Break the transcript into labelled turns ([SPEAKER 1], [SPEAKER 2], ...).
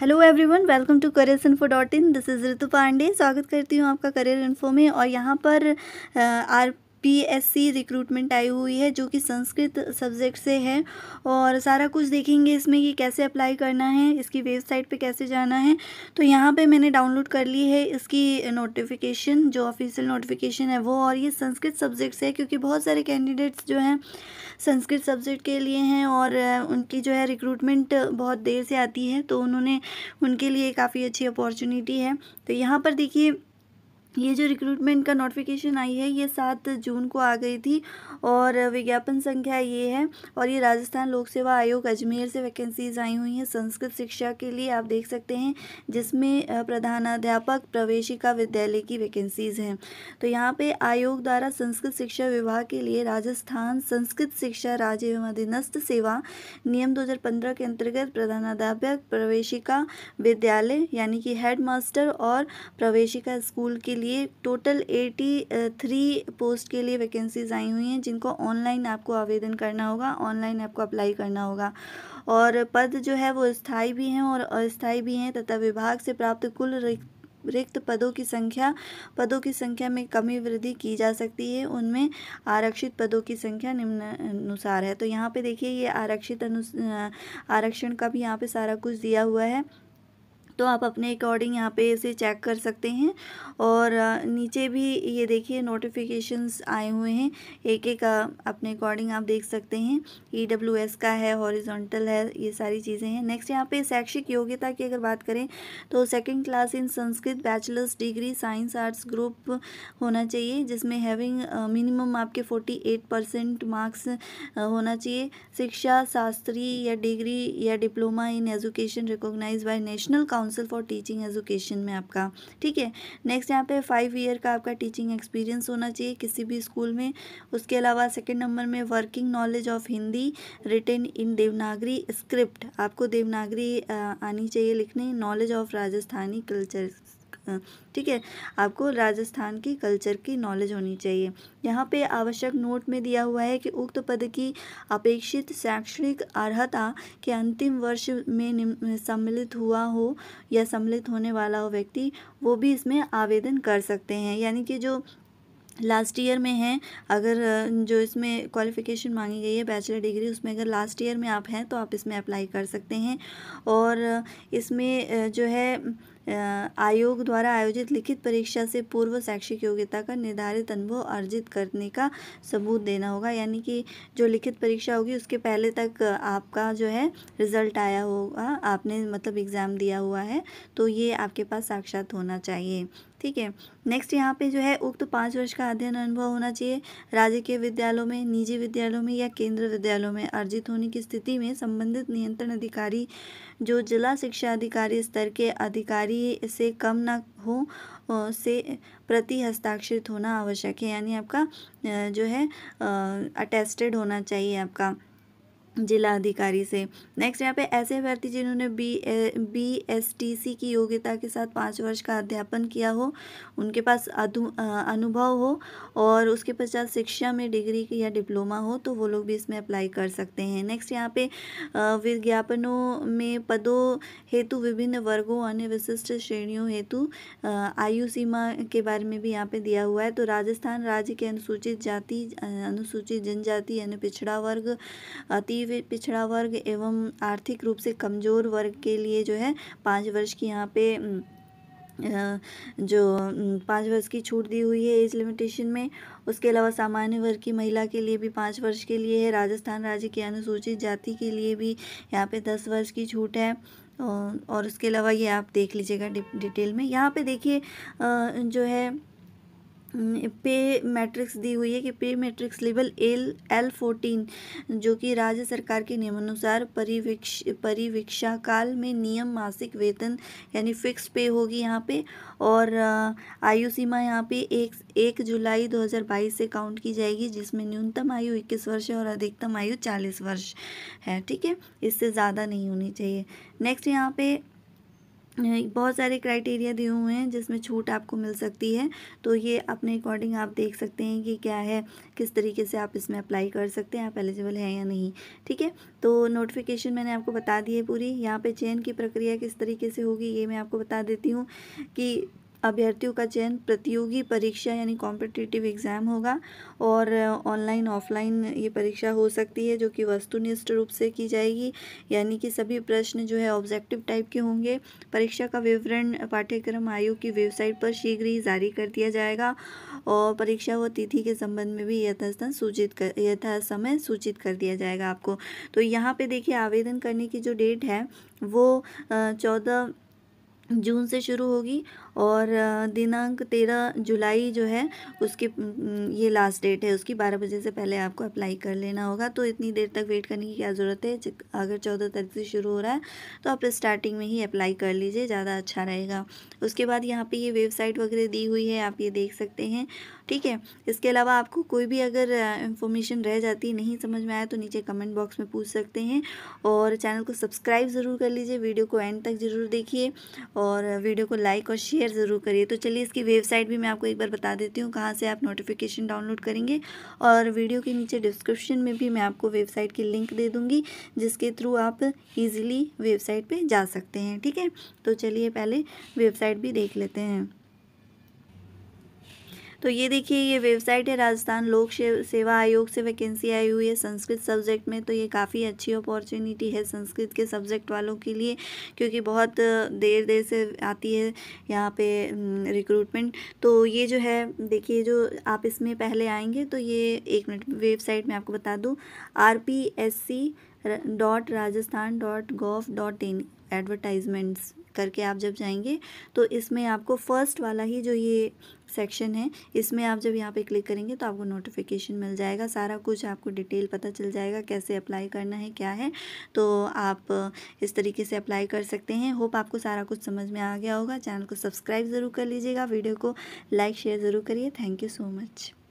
[SPEAKER 1] hello everyone welcome to career info dot in this is Ritu Pandey स्वागत करती हूँ आपका करियर इन्फो में और यहाँ पर आर पीएससी रिक्रूटमेंट आई हुई है जो कि संस्कृत सब्जेक्ट से है और सारा कुछ देखेंगे इसमें कि कैसे अप्लाई करना है इसकी वेबसाइट पे कैसे जाना है तो यहाँ पे मैंने डाउनलोड कर ली है इसकी नोटिफिकेशन जो ऑफिशियल नोटिफिकेशन है वो और ये संस्कृत सब्जेक्ट से है क्योंकि बहुत सारे कैंडिडेट्स जो हैं संस्कृत सब्जेक्ट के लिए हैं और उनकी जो है रिक्रूटमेंट बहुत देर से आती है तो उन्होंने उनके लिए काफ़ी अच्छी अपॉर्चुनिटी है तो यहाँ पर देखिए ये जो रिक्रूटमेंट का नोटिफिकेशन आई है ये सात जून को आ गई थी और विज्ञापन संख्या ये है और ये राजस्थान लोक सेवा आयोग अजमेर से वैकेंसीज आई हुई हैं संस्कृत शिक्षा के लिए आप देख सकते हैं जिसमें प्रधानाध्यापक प्रवेशिका विद्यालय की वैकेंसीज हैं तो यहाँ पे आयोग द्वारा संस्कृत शिक्षा विभाग के लिए राजस्थान संस्कृत शिक्षा राज्य एवं अधीनस्थ सेवा नियम दो के अंतर्गत प्रधानाध्यापक प्रवेशिका विद्यालय यानी कि हेड मास्टर और प्रवेशिका स्कूल के लिए लिए टोटल एटी थ्री पोस्ट के लिए वैकेंसीज आई हुई हैं जिनको ऑनलाइन आपको आवेदन करना होगा ऑनलाइन आपको अप्लाई करना होगा और पद जो है वो स्थायी भी हैं और अस्थायी भी हैं तथा विभाग से प्राप्त कुल रिक्त पदों की संख्या पदों की संख्या में कमी वृद्धि की जा सकती है उनमें आरक्षित पदों की संख्या निम्न अनुसार है तो यहाँ पे देखिए ये आरक्षित अनु आरक्षण का भी यहाँ पे सारा कुछ दिया हुआ है तो आप अपने अकॉर्डिंग यहाँ पे इसे चेक कर सकते हैं और नीचे भी ये देखिए नोटिफिकेशंस आए हुए हैं एक एक अपने अकॉर्डिंग आप देख सकते हैं ई डब्ल्यू एस का है हॉरिजॉन्टल है ये सारी चीज़ें हैं नेक्स्ट यहाँ पे शैक्षिक योग्यता की अगर बात करें तो second class in Sanskrit bachelors degree science arts group होना चाहिए जिसमें हैविंग मिनिमम आपके फोर्टी एट परसेंट मार्क्स होना चाहिए शिक्षा शास्त्री या डिग्री या diploma in education recognize by national council council for teaching education में आपका ठीक है नेक्स्ट यहाँ पे फाइव ईयर का आपका टीचिंग एक्सपीरियंस होना चाहिए किसी भी स्कूल में उसके अलावा सेकेंड नंबर में working knowledge of Hindi written in Devanagari script आपको देवनागरी आनी चाहिए लिखने नॉलेज ऑफ राजस्थानी कल्चर हाँ, ठीक है आपको राजस्थान की कल्चर की नॉलेज होनी चाहिए यहाँ पे आवश्यक नोट में दिया हुआ है कि उक्त पद की अपेक्षित शैक्षणिक अर्हता के अंतिम वर्ष में सम्मिलित हुआ हो या सम्मिलित होने वाला हो व्यक्ति वो भी इसमें आवेदन कर सकते हैं यानी कि जो लास्ट ईयर में हैं अगर जो इसमें क्वालिफ़िकेशन मांगी गई है बैचलर डिग्री उसमें अगर लास्ट ईयर में आप हैं तो आप इसमें अप्लाई कर सकते हैं और इसमें जो है आयोग द्वारा आयोजित लिखित परीक्षा से पूर्व शैक्षिक योग्यता का निर्धारित अनुभव अर्जित करने का सबूत देना होगा यानी कि जो लिखित परीक्षा होगी उसके पहले तक आपका जो है रिज़ल्ट आया होगा आपने मतलब एग्ज़ाम दिया हुआ है तो ये आपके पास साक्षात होना चाहिए ठीक है नेक्स्ट यहाँ पे जो है उक्त तो पाँच वर्ष का अध्ययन अनुभव होना चाहिए राज्य के विद्यालयों में निजी विद्यालयों में या केंद्र विद्यालयों में अर्जित होने की स्थिति में संबंधित नियंत्रण अधिकारी जो जिला शिक्षा अधिकारी स्तर के अधिकारी फरवरी से कम ना हो से प्रति हस्ताक्षरित होना आवश्यक है यानी आपका जो है अटेस्टेड होना चाहिए आपका जिला अधिकारी से नेक्स्ट यहाँ पे ऐसे अभ्यर्थी जिन्होंने B A B S T C की योग्यता के साथ पाँच वर्ष का अध्यापन किया हो उनके पास अनुभव हो और उसके पश्चात शिक्षा में डिग्री या डिप्लोमा हो तो वो लोग भी इसमें अप्लाई कर सकते हैं नेक्स्ट यहाँ पे विज्ञापनों में पदों हेतु विभिन्न वर्गों अन्य विशिष्ट श्रेणियों हेतु आयु सीमा के बारे में भी यहाँ पर दिया हुआ है तो राजस्थान राज्य के अनुसूचित जाति अनुसूचित जनजाति अन्य पिछड़ा वर्ग अति पिछड़ा वर्ग एवं आर्थिक रूप से कमज़ोर वर्ग के लिए जो है पाँच वर्ष की यहाँ पे जो पाँच वर्ष की छूट दी हुई है एज लिमिटेशन में उसके अलावा सामान्य वर्ग की महिला के लिए भी पाँच वर्ष के लिए है राजस्थान राज्य की अनुसूचित जाति के लिए भी यहाँ पे दस वर्ष की छूट है और उसके अलावा ये आप देख लीजिएगा डिटेल में यहाँ पे देखिए जो है पे मैट्रिक्स दी हुई है कि पे matrix level L L fourteen जो कि राज्य सरकार के नियमानुसार परिवेक्ष परिवेक्षा काल में नियम मासिक वेतन यानी फिक्स पे होगी यहाँ पे और आयु सीमा यहाँ पे एक एक जुलाई 2022 से काउंट की जाएगी जिसमें न्यूनतम आयु 21 वर्ष है और अधिकतम आयु 40 वर्ष है ठीक है इससे ज़्यादा नहीं होनी चाहिए नेक्स्ट यहाँ पे बहुत सारे क्राइटेरिया दिए हुए हैं जिसमें छूट आपको मिल सकती है तो ये अपने अकॉर्डिंग आप देख सकते हैं कि क्या है किस तरीके से आप इसमें अप्लाई कर सकते हैं आप एलिजिबल हैं या नहीं ठीक है तो नोटिफिकेशन मैंने आपको बता दी है पूरी यहाँ पे चयन की प्रक्रिया किस तरीके से होगी ये मैं आपको बता देती हूँ कि अभ्यर्थियों का चयन प्रतियोगी परीक्षा यानी कॉम्पिटिटिव एग्ज़ाम होगा और ऑनलाइन ऑफलाइन ये परीक्षा हो सकती है जो कि वस्तुनिष्ठ रूप से की जाएगी यानी कि सभी प्रश्न जो है ऑब्जेक्टिव टाइप के होंगे परीक्षा का विवरण पाठ्यक्रम आयोग की वेबसाइट पर शीघ्र ही जारी कर दिया जाएगा और परीक्षा व तिथि के संबंध में भी यथास्थान सूचित कर यथा समय सूचित कर दिया जाएगा आपको तो यहाँ पे देखिए आवेदन करने की जो डेट है वो चौदह जून से शुरू होगी और दिनांक तेरह जुलाई जो है उसकी ये लास्ट डेट है उसकी बारह बजे से पहले आपको अप्लाई कर लेना होगा तो इतनी देर तक वेट करने की क्या ज़रूरत है अगर चौदह तारीख से शुरू हो रहा है तो आप स्टार्टिंग में ही अप्लाई कर लीजिए ज़्यादा अच्छा रहेगा उसके बाद यहाँ पर ये वेबसाइट वगैरह दी हुई है आप ये देख सकते हैं ठीक है इसके अलावा आपको कोई भी अगर इन्फॉर्मेशन रह जाती नहीं समझ में आया तो नीचे कमेंट बॉक्स में पूछ सकते हैं और चैनल को सब्सक्राइब ज़रूर कर लीजिए वीडियो को एंड तक ज़रूर देखिए और वीडियो को लाइक और शेयर शेयर ज़रूर करिए तो चलिए इसकी वेबसाइट भी मैं आपको एक बार बता देती हूँ कहाँ से आप नोटिफिकेशन डाउनलोड करेंगे और वीडियो के नीचे डिस्क्रिप्शन में भी मैं आपको वेबसाइट की लिंक दे दूँगी जिसके थ्रू आप ईज़िली वेबसाइट पर जा सकते हैं ठीक है तो चलिए पहले वेबसाइट भी देख लेते हैं तो ये देखिए ये वेबसाइट है राजस्थान लोक सेवा आयोग से वैकेंसी आई हुई है संस्कृत सब्जेक्ट में तो ये काफ़ी अच्छी अपॉर्चुनिटी है संस्कृत के सब्जेक्ट वालों के लिए क्योंकि बहुत देर देर से आती है यहाँ पे रिक्रूटमेंट तो ये जो है देखिए जो आप इसमें पहले आएंगे तो ये एक मिनट वेबसाइट में आपको बता दूँ R P S C dot Rajasthan dot gov dot in advertisements करके आप जब जाएंगे तो इसमें आपको फ़र्स्ट वाला ही जो ये सेक्शन है इसमें आप जब यहाँ पे क्लिक करेंगे तो आपको नोटिफिकेशन मिल जाएगा सारा कुछ आपको डिटेल पता चल जाएगा कैसे अप्लाई करना है क्या है तो आप इस तरीके से अप्लाई कर सकते हैं होप आपको सारा कुछ समझ में आ गया होगा चैनल को सब्सक्राइब ज़रूर कर लीजिएगा वीडियो को लाइक शेयर ज़रूर करिए थैंक यू सो मच